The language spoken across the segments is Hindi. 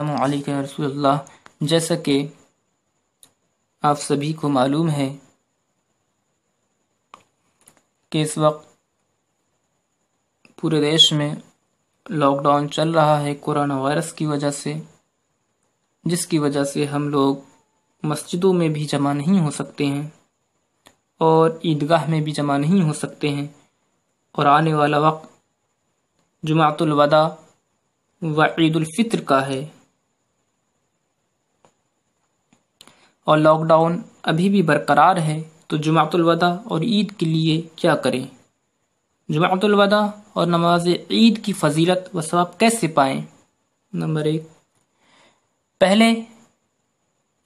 रसूल जैसा कि आप सभी को मालूम है कि इस वक्त पूरे देश में लॉकडाउन चल रहा है कोरोना वायरस की वजह से जिसकी वजह से हम लोग मस्जिदों में भी जमा नहीं हो सकते हैं और ईदगाह में भी जमा नहीं हो सकते हैं और आने वाला वक्त जुमातुलवदा व ईदालफ़ितर का है और लॉकडाउन अभी भी बरकरार है तो जुमातुलवदा और ईद के लिए क्या करें जुमातुलवदा और नमाज ईद की फजीलत व सवाब कैसे पाएं नंबर एक पहले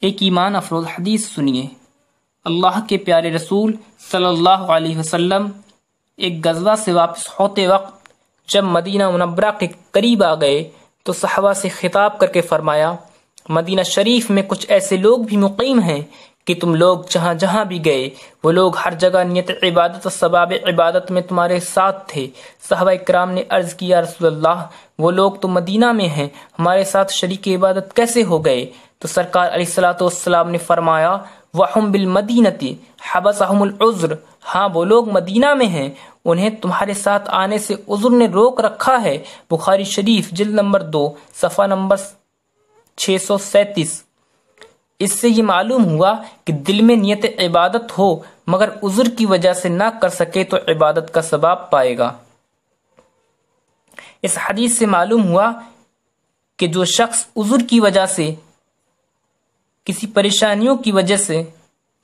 एक ईमान अफरोज हदीस सुनिए अल्लाह के प्यारे रसूल सल्लल्लाहु अलैहि वसल्लम एक गजवा से वापस होते वक्त जब मदीना मुनबरा के करीब आ गए तो सहबा से खिताब करके फरमाया मदीना शरीफ में कुछ ऐसे लोग भी मुकीम हैं कि तुम लोग जहाँ जहाँ भी गए वो लोग हर जगह नियत इबादत और सबाब इबादत में तुम्हारे साथ थे साहबा कराम ने अर्ज़ किया रसोल्ला वो लोग तो मदीना में हैं हमारे साथ शरीक इबादत कैसे हो गए तो सरकार अलीसलाम ने फरमाया वाहम बिल मदीनती हबसहमुल्ज्र हाँ वो लोग मदीना में हैं उन्हें तुम्हारे साथ आने से उज्र ने रोक रखा है बुखारी शरीफ जिल नंबर दो सफ़ा नंबर 637 इससे ये मालूम हुआ कि दिल में नियत इबादत हो मगर उज़र की वजह से ना कर सके तो इबादत का सबाब पाएगा इस हदीस से मालूम हुआ कि जो शख्स उज़र की वजह से किसी परेशानियों की वजह से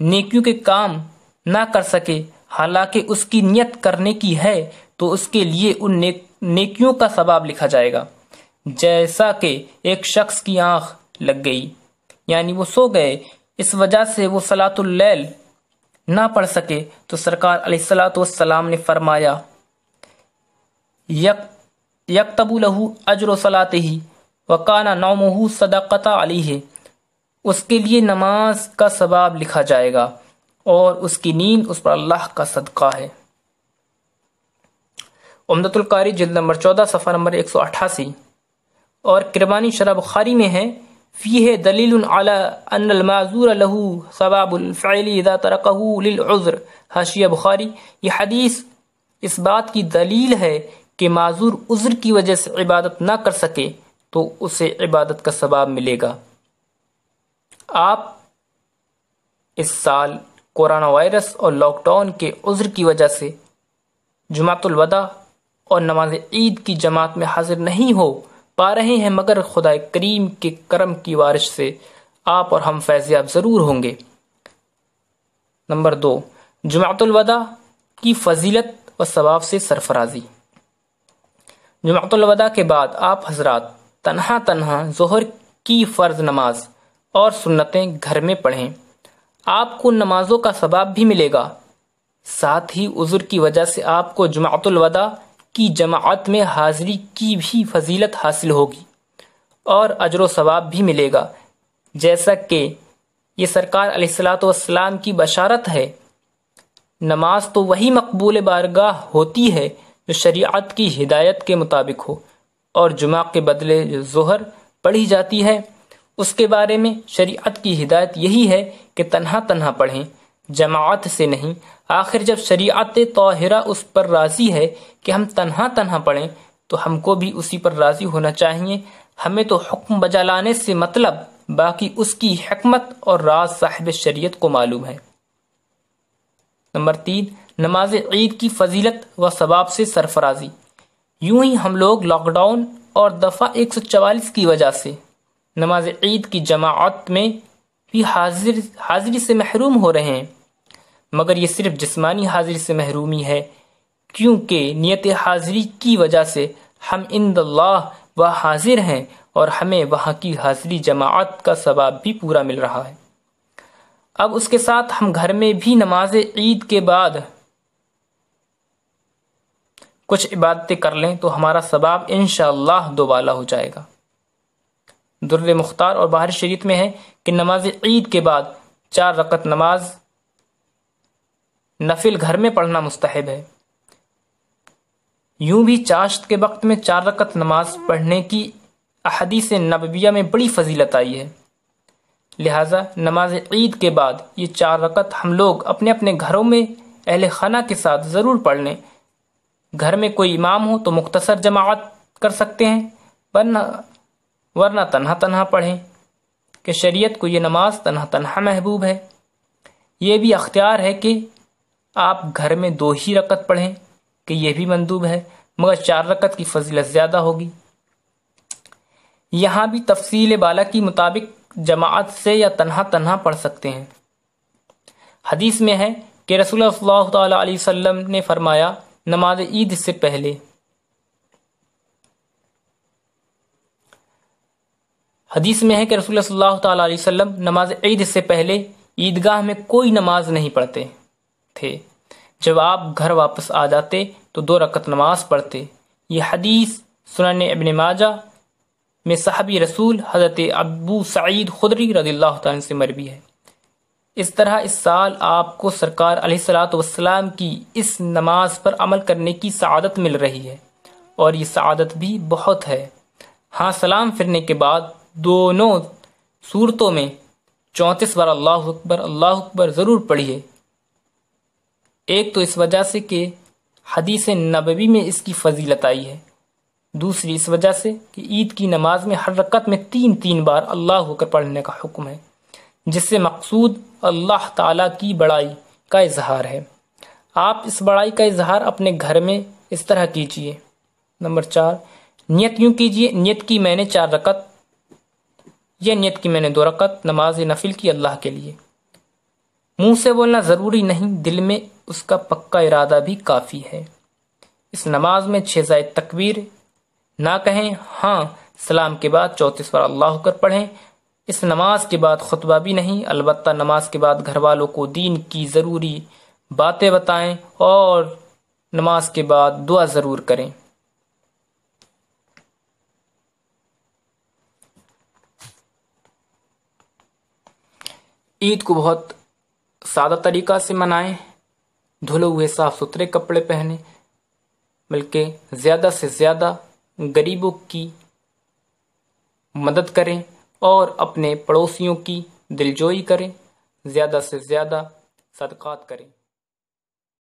नेकियों के काम ना कर सके हालांकि उसकी नियत करने की है तो उसके लिए उन नेकियों का सबाब लिखा जाएगा जैसा कि एक शख्स की आंख लग गई यानी वो सो गए इस वजह से वो सलातुल्लैल ना पढ़ सके तो सरकार सलाम ने फरमाया यक यकतबू लहू अजर सलात ही वकाना नौमहू सदाकता अली है उसके लिए नमाज का सबाब लिखा जाएगा और उसकी नींद उस पर अल्लाह का सदका है उमदतुल्कारी जिल्द नंबर चौदह सफ़ा नंबर एक सौ अट्ठासी और किरबानी शराब खारी में है फ़ी है दलील अनमाजूर लहू सवाबुलफ़ैलिदा तरकूलज़्र हाशिया बुखारी यह हदीस इस बात की दलील है कि माजूर उज़्र की वजह से इबादत ना कर सके तो उसे इबादत का सबाब मिलेगा आप इस साल कोरोना वायरस और लॉकडाउन के उज़्र की वजह से जुमातुलवदा और नमाज ईद की जमात में हाजिर नहीं हो पा रहे हैं मगर खुदा करीम के करम की वारिश से आप और हम फैज़याब ज़रूर होंगे नंबर दो जुमातुलवदा की फजीलत व सवाब से सरफराजी जुमातुलवदा के बाद आप हजरात तनहा तनहा जहर की फ़र्ज नमाज और सुन्नतें घर में पढ़ें आपको नमाजों का सबाब भी मिलेगा साथ ही उज़ुर की वजह से आपको जुमातुलवदा की जमात में हाजिरी की भी फजीलत हासिल होगी और अजर सवाब भी मिलेगा जैसा कि ये सरकार सलाम की बशारत है नमाज तो वही मकबूल बारगाह होती है जो शरीयत की हिदायत के मुताबिक हो और जुमा के बदले जो जहर पढ़ी जाती है उसके बारे में शरीयत की हिदायत यही है कि तनहा तनहा पढ़ें जमात से नहीं आखिर जब शरीत तोहरा उस पर राज़ी है कि हम तनहा तनहा पढ़ें तो हमको भी उसी पर राज़ी होना चाहिए हमें तो हुक्म बजा लाने से मतलब बाकी उसकी हकमत और राज साहिब शरीयत को मालूम है नंबर तीन नमाज ईद की फजीलत व सबाब से सरफराजी यूं ही हम लोग लॉकडाउन और दफ़ा एक सौ चवालीस की वजह से नमाज ईद की जमात में भी हाजिर हाजिरी से महरूम हो रहे हैं मगर ये सिर्फ जिस्मानी हाजिरी से महरूमी है क्योंकि नियत हाजिरी की वजह से हम इंद व हाजिर हैं और हमें वहाँ की हाजिरी जमात का सबाब भी पूरा मिल रहा है अब उसके साथ हम घर में भी नमाज ईद के बाद कुछ इबादतें कर लें तो हमारा सबाब इन दोबाला हो जाएगा दुर्र मुख्तार और बाहर शरीत में है कि नमाज ईद के बाद चार रकत नमाज नफिल घर में पढ़ना मुस्तहब है यूं भी चाश्त के वक्त में चार रकत नमाज पढ़ने की अहदीस नबविया में बड़ी फजीलत आई है लिहाजा नमाज ईद के बाद ये चार रकत हम लोग अपने अपने घरों में अहल खाना के साथ ज़रूर पढ़ लें घर में कोई इमाम हो तो मुख्तसर जमात कर सकते हैं वरना वरना तनहा तनहा पढ़ें कि शरीयत को ये नमाज तनहा तनहा महबूब है ये भी अख्तियार है कि आप घर में दो ही रकत पढ़ें कि यह भी मंदूब है मगर चार रकत की फजीलत ज़्यादा होगी यहां भी तफसील बाला के मुताबिक जमात से या तनहा तनहा पढ़ सकते हैं हदीस में है कि रसूल वसल्लम ने फरमाया नमाज ईद से पहले हदीस में है कि रसूल सल्लल्लाहु नमाज ईद से पहले ईदगाह में कोई नमाज नहीं पढ़ते थे जब आप घर वापस आ जाते तो दो रकत नमाज पढ़ते ये हदीस सुनने इबन माजा में साहबी रसूल हज़रत अबू सईद खुदरी रदी अल्लाह से मरबी है इस तरह इस साल आपको सरकार वसलाम की इस नमाज पर अमल करने की सआदत मिल रही है और ये सआदत भी बहुत है हाँ सलाम फिरने के बाद दोनों सूरतों में चौंतीस बार अल्लाह अकबर अल्लाह अकबर ज़रूर पढ़िए एक तो इस वजह से कि हदीस नबवी में इसकी फजीलत आई है दूसरी इस वजह से कि ईद की नमाज में हर रकत में तीन तीन बार अल्लाह होकर पढ़ने का हुक्म है जिससे मकसूद अल्लाह ताला की बड़ाई का इजहार है आप इस बड़ाई का इजहार अपने घर में इस तरह कीजिए नंबर चार नियत यूँ कीजिए नियत की मैंने चार रकत यह नियत की मैंने दो रकत नमाज नफिल की अल्लाह के लिए मुंह से बोलना ज़रूरी नहीं दिल में उसका पक्का इरादा भी काफ़ी है इस नमाज में छः जायद तकबीर ना कहें हाँ सलाम के बाद चौंतीस बार अल्लाह कर पढ़ें इस नमाज के बाद खुतबा भी नहीं अलबत् नमाज के बाद घर वालों को दीन की ज़रूरी बातें बताएं और नमाज के बाद दुआ ज़रूर करें ईद को बहुत सादा तरीक़ा से मनाएं धुले हुए साफ सुथरे कपड़े पहने बल्कि ज़्यादा से ज़्यादा गरीबों की मदद करें और अपने पड़ोसियों की दिलजोई करें ज़्यादा से ज़्यादा सदक़ात करें